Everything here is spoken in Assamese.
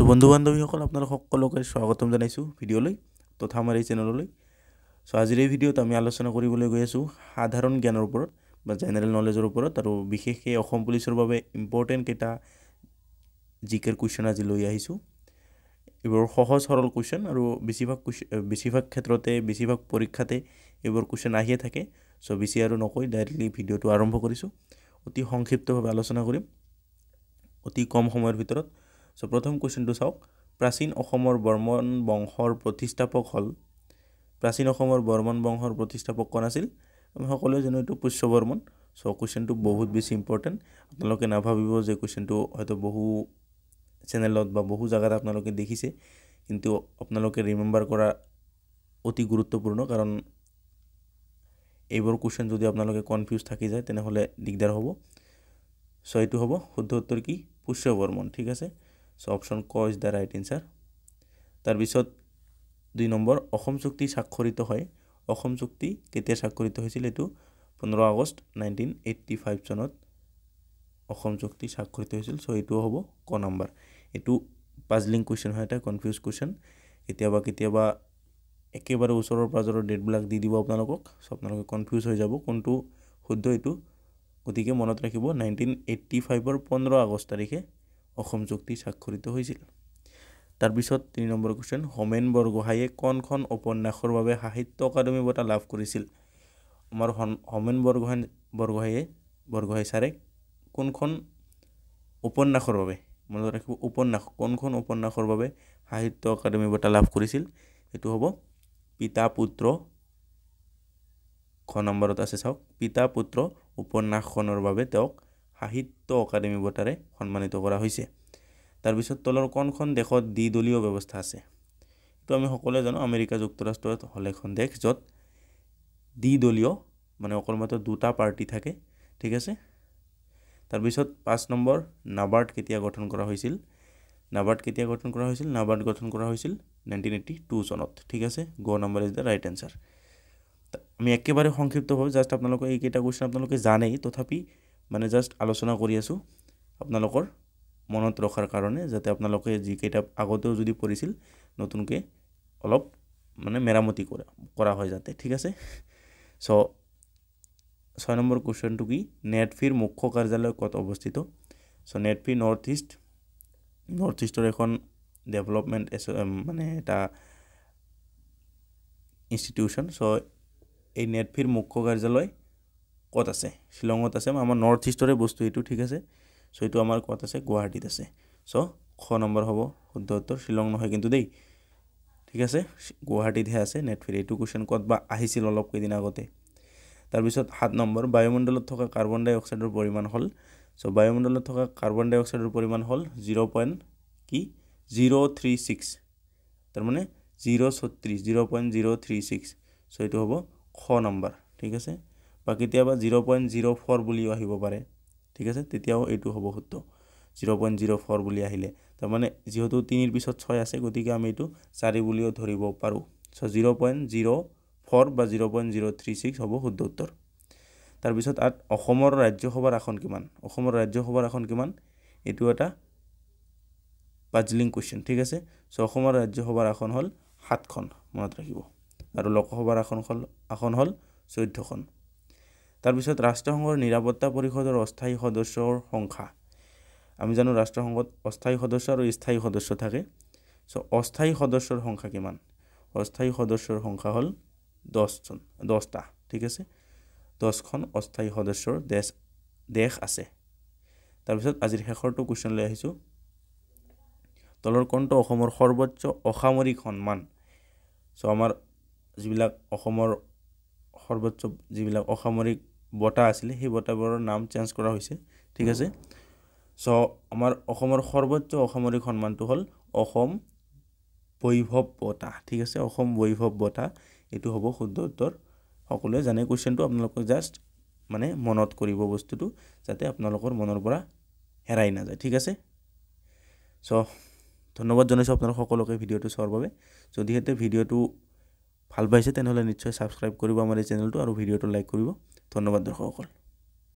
চ' বন্ধু বান্ধৱীসকল আপোনালোক সকলোকে স্বাগতম জনাইছোঁ ভিডিঅ'লৈ তথা আমাৰ এই চেনেললৈ চ' আজিৰ এই ভিডিঅ'ত আমি আলোচনা কৰিবলৈ গৈ আছোঁ সাধাৰণ জ্ঞানৰ ওপৰত বা জেনেৰেল নলেজৰ ওপৰত আৰু বিশেষকৈ অসম পুলিচৰ বাবে ইম্পৰ্টেণ্ট কেইটা জি কেৰ কুৱেশ্যন আজি লৈ আহিছোঁ এইবোৰ সহজ সৰল কুৱেশ্যন আৰু বেছিভাগ কুৱেশ্যন বেছিভাগ ক্ষেত্ৰতে বেছিভাগ পৰীক্ষাতে এইবোৰ কুৱেশ্যন আহিয়ে থাকে চ' বেছি আৰু নকৈ ডাইৰেক্টলি ভিডিঅ'টো আৰম্ভ কৰিছোঁ অতি সংক্ষিপ্তভাৱে আলোচনা কৰিম অতি কম সময়ৰ ভিতৰত চ' প্ৰথম কুৱেশ্যনটো চাওক প্ৰাচীন অসমৰ বৰ্মন বংশৰ প্ৰতিষ্ঠাপক হ'ল প্ৰাচীন অসমৰ বৰ্মন বংশৰ প্ৰতিষ্ঠাপক কোন আছিল আমি সকলোৱে জানো এইটো পুষ্য বৰ্মন চ' কুৱেশ্যনটো বহুত বেছি ইম্পৰ্টেণ্ট আপোনালোকে নাভাবিব যে কুৱেশ্যনটো হয়তো বহু চেনেলত বা বহু জেগাত আপোনালোকে দেখিছে কিন্তু আপোনালোকে ৰিমেম্বাৰ কৰা অতি গুৰুত্বপূৰ্ণ কাৰণ এইবোৰ কুৱেশ্যন যদি আপোনালোকে কনফিউজ থাকি যায় তেনেহ'লে দিগদাৰ হ'ব চ' এইটো হ'ব শুদ্ধ উত্তৰ কি পুষ্য বৰ্মন ঠিক আছে সো অপশ্যন ক ইজ দ্য ৰাইট এনচাৰ তাৰপিছত দুই নম্বৰ অসম চুক্তি স্বাক্ষৰিত হয় অসম চুক্তি কেতিয়া স্বাক্ষৰিত হৈছিল এইটো পোন্ধৰ আগষ্ট নাইনটিন এইটি ফাইভ চনত অসম চুক্তি স্বাক্ষৰিত হৈছিল চ' এইটো হ'ব ক নম্বৰ এইটো পাজলিং কুৱেশ্যন হয় এটা কনফিউজ কুৱেশ্যন কেতিয়াবা কেতিয়াবা একেবাৰে ওচৰৰ পাজৰৰ ডেটবিলাক দি দিব আপোনালোকক চ' আপোনালোকে কনফিউজ হৈ যাব কোনটো শুদ্ধ এইটো গতিকে মনত ৰাখিব নাইনটিন এইটি ফাইভৰ পোন্ধৰ আগষ্ট তাৰিখে অসম চুক্তি স্বাক্ষৰিত হৈছিল তাৰপিছত তিনি নম্বৰ কুৱেশ্যন হোমেন বৰগোহাঁয়ে কোনখন উপন্যাসৰ বাবে সাহিত্য একাডেমী বঁটা লাভ কৰিছিল আমাৰ হোমেন বৰগোহাঁই বৰগোহাঁয়ে বৰগোহাঁই ছাৰে কোনখন উপন্যাসৰ বাবে মনত ৰাখিব উপন্যাস কোনখন উপন্যাসৰ বাবে সাহিত্য একাডেমী বঁটা লাভ কৰিছিল সেইটো হ'ব পিতা পুত্ৰ খ নম্বৰত আছে চাওক পিতা পুত্ৰ উপন্যাসখনৰ বাবে তেওঁক সাহিত্য একাডেমি বঁটাৰে সন্মানিত কৰা হৈছে তাৰপিছত তলৰ কণখন দেশত দ্বি দলীয় ব্যৱস্থা আছে এইটো আমি সকলোৱে জানো আমেৰিকা যুক্তৰাষ্ট্ৰ হ'ল এখন দেশ য'ত দ্বি দলীয় মানে অকল মাত্ৰ দুটা পাৰ্টি থাকে ঠিক আছে তাৰপিছত পাঁচ নম্বৰ নাবাৰ্ড কেতিয়া গঠন কৰা হৈছিল নাবাৰ্ড কেতিয়া গঠন কৰা হৈছিল নাবাৰ্ড গঠন কৰা হৈছিল নাইণ্টিন এইটি টু চনত ঠিক আছে গ নম্বৰ ইজ দ্য ৰাইট এনচাৰ আমি একেবাৰে সংক্ষিপ্তভাৱে জাষ্ট আপোনালোকে এইকেইটা কুৱেশ্যন আপোনালোকে জানেই তথাপি মানে জাষ্ট আলোচনা কৰি আছোঁ আপোনালোকৰ মনত ৰখাৰ কাৰণে যাতে আপোনালোকে যিকেইটা আগতেও যদি পঢ়িছিল নতুনকৈ অলপ মানে মেৰামতি কৰা কৰা হয় যাতে ঠিক আছে চ' ছয় নম্বৰ কুৱেশ্যনটো কি নেটফিৰ মুখ্য কাৰ্যালয় ক'ত অৱস্থিত চ' নেটফি নৰ্থ ইষ্ট নৰ্থ ইষ্টৰ এখন ডেভেলপমেণ্ট এছ মানে এটা ইনষ্টিটিউশ্যন চ' এই নেটফিৰ মুখ্য কাৰ্যালয় ক'ত আছে শ্বিলঙত আছে আমাৰ নৰ্থ ইষ্টৰে বস্তু এইটো ঠিক আছে চ' এইটো আমাৰ ক'ত আছে গুৱাহাটীত আছে চ' খ নম্বৰ হ'ব শুদ্ধ উত্তৰ শ্বিলং নহয় কিন্তু দেই ঠিক আছে গুৱাহাটীতহে আছে নেটফিৰ এইটো কুৱেশ্যন ক'ত বা আহিছিল অলপ কেইদিন আগতে তাৰপিছত সাত নম্বৰ বায়ুমণ্ডলত থকা কাৰ্বন ডাই অক্সাইডৰ পৰিমাণ হ'ল চ' বায়ুমণ্ডলত থকা কাৰ্বন ডাই অক্সাইডৰ পৰিমাণ হ'ল জিৰ' পইণ্ট কি জিৰ' থ্ৰী ছিক্স তাৰমানে জিৰ' ছত্ৰিছ zero' point zero' three six so' এইটো হ'ব খ নম্বৰ ঠিক আছে বা কেতিয়াবা জিৰ' পইণ্ট জিৰ' ফ'ৰ বুলিও আহিব পাৰে ঠিক আছে তেতিয়াও এইটো হ'ব শুদ্ধ জিৰ' পইণ্ট জিৰ' ফ'ৰ বুলি আহিলে তাৰমানে যিহেতু তিনিৰ পিছত ছয় আছে গতিকে আমি এইটো চাৰি বুলিও ধৰিব পাৰোঁ so' zero' point zero' four বা zero' point zero' three six হ'ব শুদ্ধ উত্তৰ তাৰপিছত আত অসমৰ ৰাজ্যসভাৰ আসন কিমান অসমৰ ৰাজ্যসভাৰ আসন কিমান এইটো এটা পাজলিং কুৱেশ্যন ঠিক আছে ছ' অসমৰ ৰাজ্যসভাৰ আসন হ'ল সাতখন মনত ৰাখিব আৰু লোকসভাৰ আসন হ'ল আসন হ'ল চৈধ্যখন তাৰপিছত ৰাষ্ট্ৰসংঘৰ নিৰাপত্তা পৰিষদৰ অস্থায়ী সদস্যৰ সংখ্যা আমি জানো ৰাষ্ট্ৰসংঘত অস্থায়ী সদস্য আৰু স্থায়ী সদস্য থাকে চ' অস্থায়ী সদস্যৰ সংখ্যা কিমান অস্থায়ী সদস্যৰ সংখ্যা হ'ল দহজন দহটা ঠিক আছে দহখন অস্থায়ী সদস্যৰ দেশ দেশ আছে তাৰপিছত আজিৰ শেষৰটো কুৱেশ্যন লৈ আহিছোঁ তলৰ কণ্ঠ অসমৰ সৰ্বোচ্চ অসামৰিক সন্মান চ' আমাৰ যিবিলাক অসমৰ সৰ্বোচ্চ যিবিলাক অসামৰিক বঁটা আছিলে সেই বঁটাবোৰৰ নাম চেঞ্জ কৰা হৈছে ঠিক আছে চ' আমাৰ অসমৰ সৰ্বোচ্চ অসামৰিক সন্মানটো হ'ল অসম বৈভৱ বঁটা ঠিক আছে অসম বৈভৱ বঁটা এইটো হ'ব শুদ্ধ উত্তৰ সকলোৱে জানে কুৱেশ্যনটো আপোনালোকে জাষ্ট মানে মনত কৰিব বস্তুটো যাতে আপোনালোকৰ মনৰ পৰা হেৰাই নাযায় ঠিক আছে চ' ধন্যবাদ জনাইছোঁ আপোনালোক সকলোকে ভিডিঅ'টো চোৱাৰ বাবে যদিহে ভিডিঅ'টো ভাল পাইছে তেনেহ'লে নিশ্চয় ছাবস্ক্ৰাইব কৰিব আমাৰ এই চেনেলটো আৰু ভিডিঅ'টো লাইক কৰিব ধন্যবাদ দৰ্শকসকল